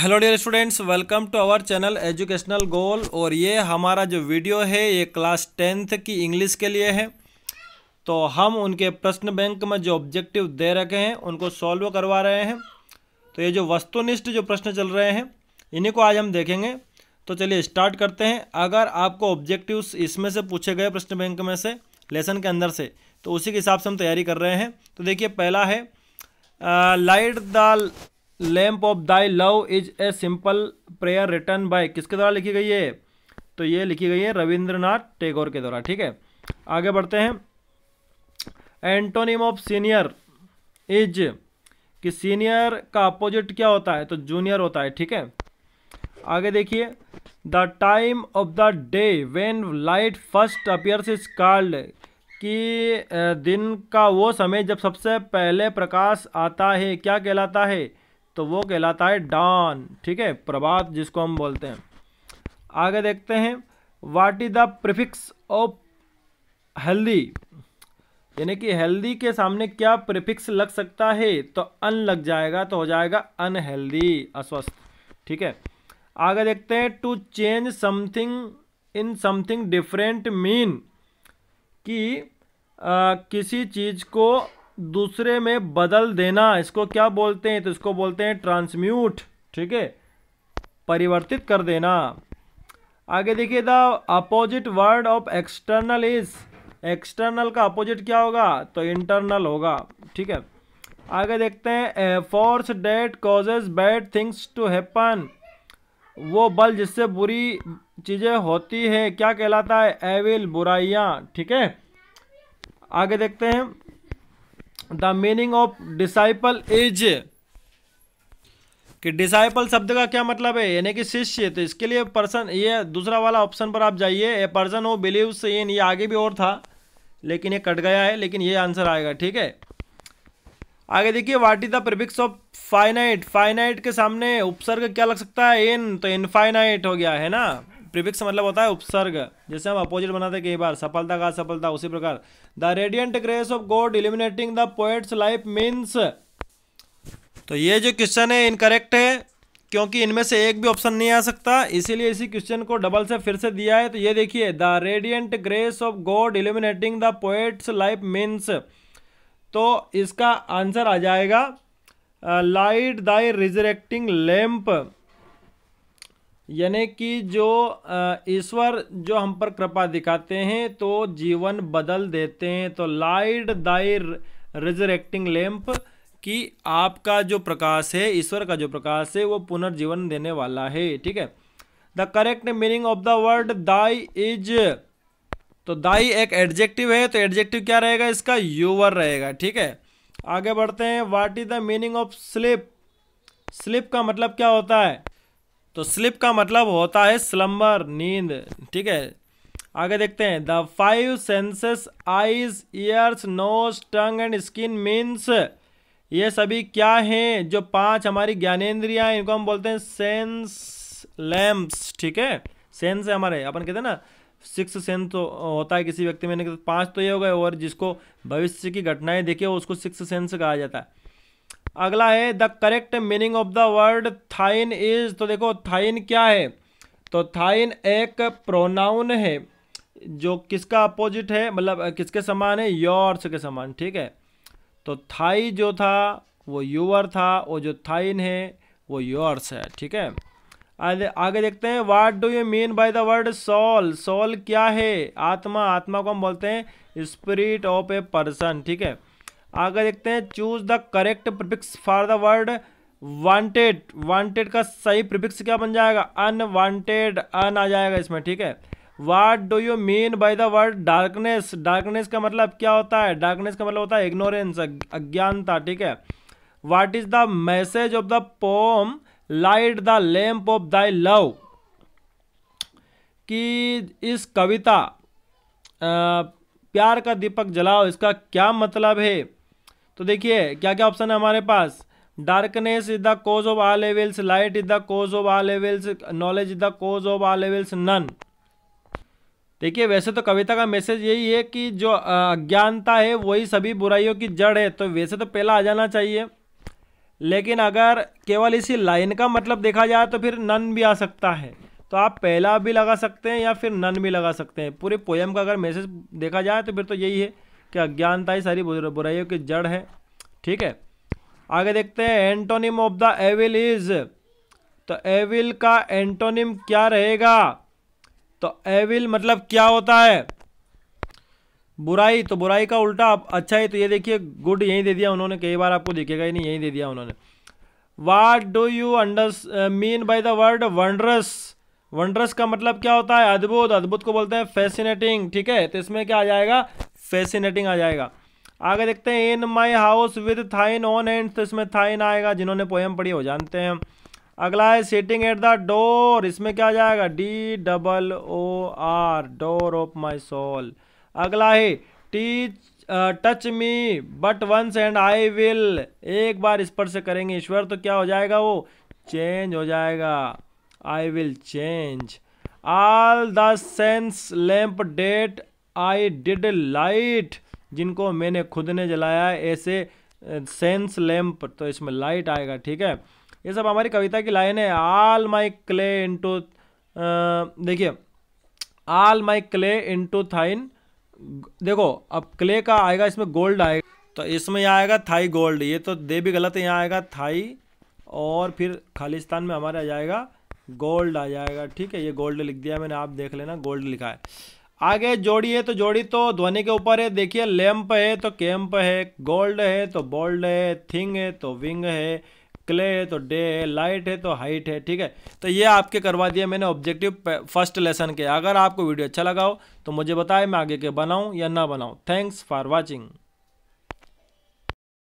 hello dear students welcome to our channel educational goal और ये हमारा जो वीडियो है ये क्लास टेंथ की इंग्लिश के लिए है तो हम उनके प्रश्न बैंक में जो ऑब्जेक्टिव दे रखे हैं उनको सॉल्व करवा रहे हैं तो ये जो वस्तुनिष्ठ जो प्रश्न चल रहे हैं इन्हीं को आज हम देखेंगे तो चलिए स्टार्ट करते हैं अगर आपको ऑब्जेक्टिव इसमें से पूछे गए प्रश्न बैंक में से लेसन के अंदर से तो उसी के हिसाब से हम तैयारी कर रहे हैं तो देखिए पहला है light the lamp of thy love is a simple prayer written by किसके द्वारा लिखी गई है तो ये लिखी गई है रविंद्रनाथ टैगोर के द्वारा ठीक है आगे बढ़ते हैं एंटोनिम ऑफ सीनियर इज कि सीनियर का अपोजिट क्या होता है तो जूनियर होता है ठीक है आगे देखिए the time of the day when light first appears is called कि दिन का वो समय जब सबसे पहले प्रकाश आता है क्या कहलाता है तो वो कहलाता है डॉन ठीक है प्रभात जिसको हम बोलते हैं आगे देखते हैं what is the prefix of healthy यानी कि हेल्दी के सामने क्या प्रिफिक्स लग सकता है तो अन लग जाएगा तो हो जाएगा अनहेल्दी अस्वस्थ ठीक है आगे देखते हैं to change something in something different mean कि आ, किसी चीज़ को दूसरे में बदल देना इसको क्या बोलते हैं तो इसको बोलते हैं ट्रांसम्यूट ठीक है परिवर्तित कर देना आगे देखिए the opposite word of external is external का अपोजिट क्या होगा तो इंटरनल होगा ठीक है आगे देखते हैं a force that causes bad things to happen वो बल जिससे बुरी चीज़ें होती है क्या कहलाता है एविल बुराइयाँ ठीक है आगे देखते हैं the meaning of disciple is कि डिसाइपल शब्द का क्या मतलब है यानी कि शिष्य तो इसके लिए पर्सन ये दूसरा वाला ऑप्शन पर आप जाइए ए पर्सन हो बिलीव इन ये आगे भी और था लेकिन ये कट गया है लेकिन ये आंसर आएगा ठीक है आगे देखिए what is the prefix of finite finite के सामने उपसर्ग क्या लग सकता है इन तो इनफाइनाइट हो गया है ना प्रिविक्स मतलब होता है उपसर्ग जैसे हम अपोजिट बनाते कई बार सफलता का सफलता उसी प्रकार the radiant grace of God eliminating the poet's life means तो ये जो क्वेश्चन है इनकरेक्ट है क्योंकि इनमें से एक भी ऑप्शन नहीं आ सकता इसीलिए इसी क्वेश्चन को डबल से फिर से दिया है तो ये देखिए the radiant grace of God eliminating the poet's life means तो इसका आंसर आ जाएगा लाइट दाई रिजरेक्टिंग लैम्प यानी कि जो ईश्वर जो हम पर कृपा दिखाते हैं तो जीवन बदल देते हैं तो लाइट दाई रिजरेक्टिंग लैम्प कि आपका जो प्रकाश है ईश्वर का जो प्रकाश है वो पुनर्जीवन देने वाला है ठीक है the correct meaning of the word thy is तो दाई एक एडजेक्टिव है तो एडजेक्टिव क्या रहेगा इसका यूवर रहेगा ठीक है आगे बढ़ते हैं what is the meaning of slip slip का मतलब क्या होता है तो स्लिप का मतलब होता है स्लम्बर नींद ठीक है आगे देखते हैं the five senses eyes ears nose tongue and skin means ये सभी क्या हैं जो पांच हमारी ज्ञानेन्द्रिया इनको हम बोलते हैं सेंस लैम्प्स ठीक है सेंस है हमारे अपन कहते हैं ना सिक्स सेंस तो होता है किसी व्यक्ति में नहीं तो पांच तो ये हो गए और जिसको भविष्य की घटनाएं देखिए उसको सिक्स सेंस कहा जाता है अगला है the correct meaning of the word thine is तो देखो थाइन क्या है तो थाइन एक प्रोनाउन है जो किसका अपोजिट है मतलब किसके समान है योर्स के समान ठीक है तो थाई जो था वो यूअर था और जो थाइन है वो योर्स है ठीक है आगे देखते हैं what do you mean by the word soul soul क्या है आत्मा आत्मा को हम बोलते हैं स्पिरिट ऑफ ए पर्सन ठीक है आगे देखते हैं choose the correct prefix for the word wanted wanted का सही प्रिफिक्स क्या बन जाएगा अनवांटेड अन आ जाएगा इसमें ठीक है what do you mean by the word darkness darkness का मतलब क्या होता है डार्कनेस का मतलब होता है इग्नोरेंस अज्ञानता ठीक है what is the message of the poem light the lamp of thy love कि इस कविता आ, प्यार का दीपक जलाओ इसका क्या मतलब है तो देखिए क्या क्या ऑप्शन है हमारे पास darkness is the cause of all evils light is the cause of all evils knowledge is the cause of all evils none देखिए वैसे तो कविता का मैसेज यही है कि जो अज्ञानता है वही सभी बुराइयों की जड़ है तो वैसे तो पहला आ जाना चाहिए लेकिन अगर केवल इसी लाइन का मतलब देखा जाए तो फिर नन भी आ सकता है तो आप पहला भी लगा सकते हैं या फिर नन भी लगा सकते हैं पूरे पोएम का अगर मैसेज देखा जाए तो फिर तो यही है कि अज्ञानता ही सारी बुराइयों की जड़ है ठीक है आगे देखते हैं antonym of the evil is तो एविल का एंटोनिम क्या रहेगा तो एविल मतलब क्या होता है बुराई तो बुराई का उल्टा आप अच्छा ही तो ये देखिए गुड यहीं दे दिया उन्होंने कई बार आपको देखेगा ही नहीं यहीं दे दिया उन्होंने what do you under mean by the word wondrous wondrous का मतलब क्या होता है अद्भुत अद्भुत को बोलते हैं फैसिनेटिंग ठीक है तो इसमें क्या आ जाएगा फैसिनेटिंग आ जाएगा आगे देखते हैं in my house with thine on and तो इसमें थाइन आएगा जिन्होंने पोएम पढ़ी हो जानते हैं अगला है सेटिंग एट द डोर इसमें क्या आ जाएगा D double O R door of my soul अगला है teach touch me but once and I will एक बार इस पर से करेंगे ईश्वर तो क्या हो जाएगा वो चेंज हो जाएगा I will change all the sense lamp that I did light जिनको मैंने खुद ने जलाया ऐसे सेंस लैम्प तो इसमें लाइट आएगा ठीक है ये सब हमारी कविता की लाइन है आल माई क्ले इंटू देखिए आल माई क्ले इंटू थाइन देखो अब क्ले का आएगा इसमें गोल्ड आएगा तो इसमें यहाँ आएगा थाई गोल्ड ये तो दे भी गलत है यहाँ आएगा थाई और फिर खालिस्तान में हमारे आ जाएगा गोल्ड आ जाएगा ठीक है ये गोल्ड लिख दिया मैंने आप देख लेना गोल्ड लिखा है आगे जोड़ी है तो जोड़ी तो ध्वनि के ऊपर है देखिए लैम्प है तो कैम्प है गोल्ड है तो बोल्ड है थिंग है तो विंग है क्ले है तो डे है लाइट है तो हाइट है ठीक है तो ये आपके करवा दिया मैंने ऑब्जेक्टिव फर्स्ट लेसन के अगर आपको वीडियो अच्छा लगा हो तो मुझे बताएं मैं आगे के बनाऊँ या ना बनाऊँ थैंक्स फॉर वॉचिंग